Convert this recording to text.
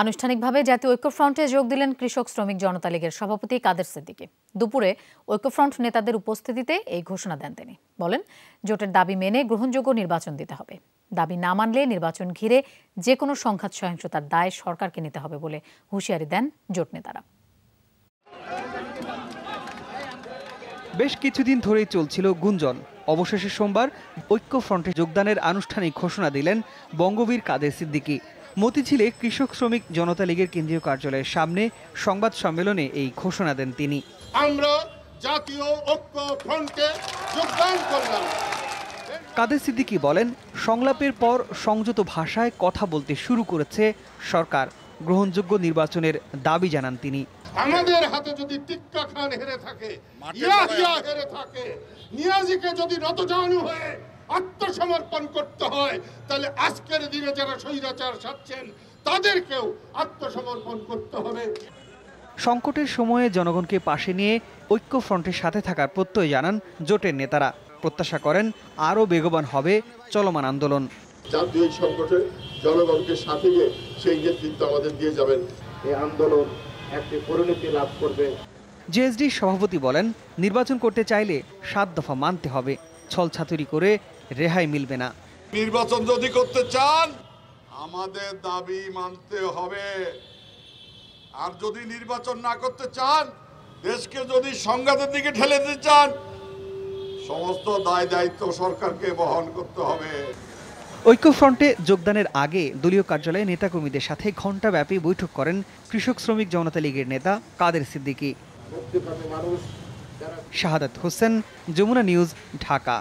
আনুষ্ঠানিকভাবে জাতীয় ঐক্যফ্রন্টে যোগ দিলেন কৃষক শ্রমিক জনতা লীগের সভাপতি কাদের সিদ্দিকী দুপুরে ঐক্যফ্রন্ট নেতাদের উপস্থিতিতে এই ঘোষণা দেন তিনি বলেন জোটের দাবি মেনে গ্রহণযোগ্য নির্বাচন দিতে হবে দাবি না মানলে নির্বাচন ঘিরে যে কোনো সংঘাত সহিংসতার দায় সরকারকে নিতে হবে বলে হুঁশিয়ারি দেন জোট নেতারা বেশ কিছুদিন ধরেই চলছিল গুঞ্জন অবশেষে সোমবার ঐক্যফ্রন্টে যোগদানের আনুষ্ঠানিক ঘোষণা দিলেন বঙ্গবীর কাদের সিদ্দিকী মতিঝিলে কৃষক শ্রমিক জনতা লীগের কেন্দ্রীয় কার্যালয়ের সামনে সংবাদ সম্মেলনে এই ঘোষণা দেন তিনি আমরা জাতীয় ঐক্য ফ্রন্টে যোগদান করলাম কাদের সিদ্দিকী বলেন সংলাপের পর সংযত ভাষায় কথা বলতে শুরু করেছে সরকার গ্রহণযোগ্য নির্বাচনের দাবি জানান তিনি আমাদের হাতে যদি টিক্কা খান হেরে থাকে ইয়াহিয়া হেরে থাকে নিয়াজিকে যদি নতজানু হয়ে আত্মসমর্পণ করতে হয় তাহলে আজকের দিনে যারা স্বৈরাচার সাচ্ছেন তাদেরকেও আত্মসমর্পণ করতে হবে সংকটের সময়ে জনগণকে পাশে নিয়ে ঐক্য ফ্রন্টের সাথে থাকার প্রত্যয় জানান জোটের নেতারা প্রত্যাশা করেন আরও বেগবান হবে চলমান আন্দোলন জাতীয় সংকটে জনগণকে সাথে নিয়ে সেই নেতৃত্ব আমাদের দিয়ে যাবেন এই আন্দোলন একটি পরিণতি লাভ করবে জেএসডি সভাপতি বলেন নির্বাচন করতে চাইলে সাত দফা মানতে হবে ছলছাতুরি করে রেহাই মিলবে না নির্বাচন যদি করতে চান আমাদের দাবি মানতে হবে আর যদি নির্বাচন না করতে চান দেশকে যদি সংঘাতের দিকে ঠেলে দিতে চান সমস্ত দায় দায়িত্ব সরকারকে বহন করতে হবে ঐক্যফ্রন্টে যোগদানের আগে দলীয় কার্যালয়ে নেতাকর্মীদের সাথে ঘণ্টাব্যাপী বৈঠক করেন কৃষক শ্রমিক জনতা লীগের নেতা কাদের সিদ্দিকী মানুষ শাহাদত হোসেন যমুনা নিউজ ঢাকা